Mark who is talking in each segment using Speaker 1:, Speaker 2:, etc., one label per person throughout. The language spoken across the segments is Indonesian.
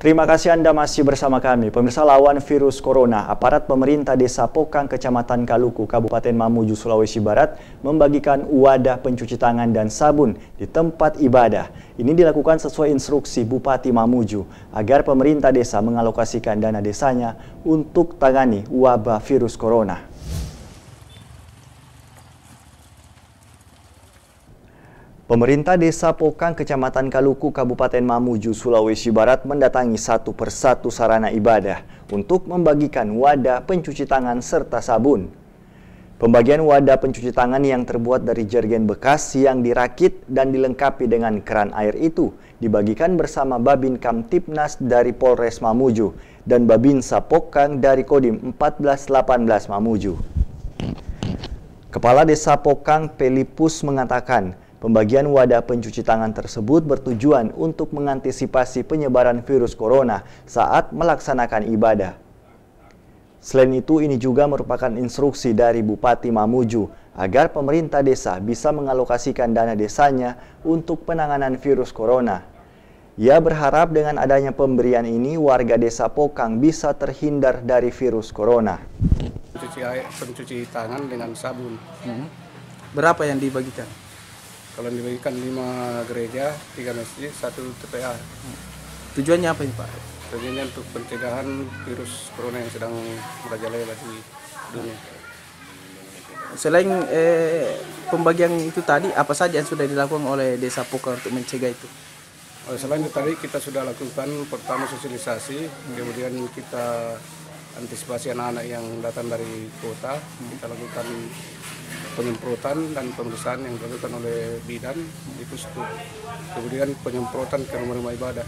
Speaker 1: Terima kasih Anda masih bersama kami. Pemirsa lawan virus corona, aparat pemerintah Desa Pokang, Kecamatan Kaluku, Kabupaten Mamuju, Sulawesi Barat membagikan wadah pencuci tangan dan sabun di tempat ibadah. Ini dilakukan sesuai instruksi Bupati Mamuju agar pemerintah desa mengalokasikan dana desanya untuk tangani wabah virus corona. Pemerintah Desa Pokang, Kecamatan Kaluku, Kabupaten Mamuju, Sulawesi Barat mendatangi satu persatu sarana ibadah untuk membagikan wadah pencuci tangan serta sabun. Pembagian wadah pencuci tangan yang terbuat dari jergen bekas yang dirakit dan dilengkapi dengan keran air itu dibagikan bersama Babin Kamtipnas dari Polres Mamuju dan Babin Sapokang dari Kodim 1418 Mamuju. Kepala Desa Pokang Pelipus mengatakan, Pembagian wadah pencuci tangan tersebut bertujuan untuk mengantisipasi penyebaran virus corona saat melaksanakan ibadah. Selain itu, ini juga merupakan instruksi dari Bupati Mamuju agar pemerintah desa bisa mengalokasikan dana desanya untuk penanganan virus corona. Ia berharap dengan adanya pemberian ini, warga desa Pokang bisa terhindar dari virus corona.
Speaker 2: Pencuci, tangan dengan sabun. Hmm. Berapa yang dibagikan? kalau dibagikan lima gereja tiga masjid satu TPA
Speaker 3: tujuannya apa ini
Speaker 2: pak tujuannya untuk pencegahan virus corona yang sedang merajalela di dunia
Speaker 3: selain eh, pembagian itu tadi apa saja yang sudah dilakukan oleh desa Puka untuk mencegah itu
Speaker 2: selain itu tadi kita sudah lakukan pertama sosialisasi kemudian kita antisipasi anak-anak yang datang dari kota kita lakukan penyemprotan dan pemeriksaan yang dilakukan oleh bidan itu kemudian penyemprotan ke rumah-rumah ibadah.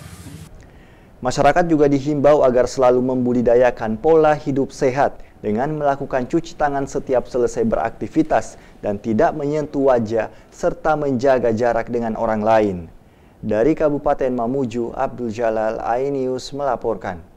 Speaker 1: Masyarakat juga dihimbau agar selalu membudidayakan pola hidup sehat dengan melakukan cuci tangan setiap selesai beraktivitas dan tidak menyentuh wajah serta menjaga jarak dengan orang lain. Dari Kabupaten Mamuju, Abdul Jalal, Ainius melaporkan.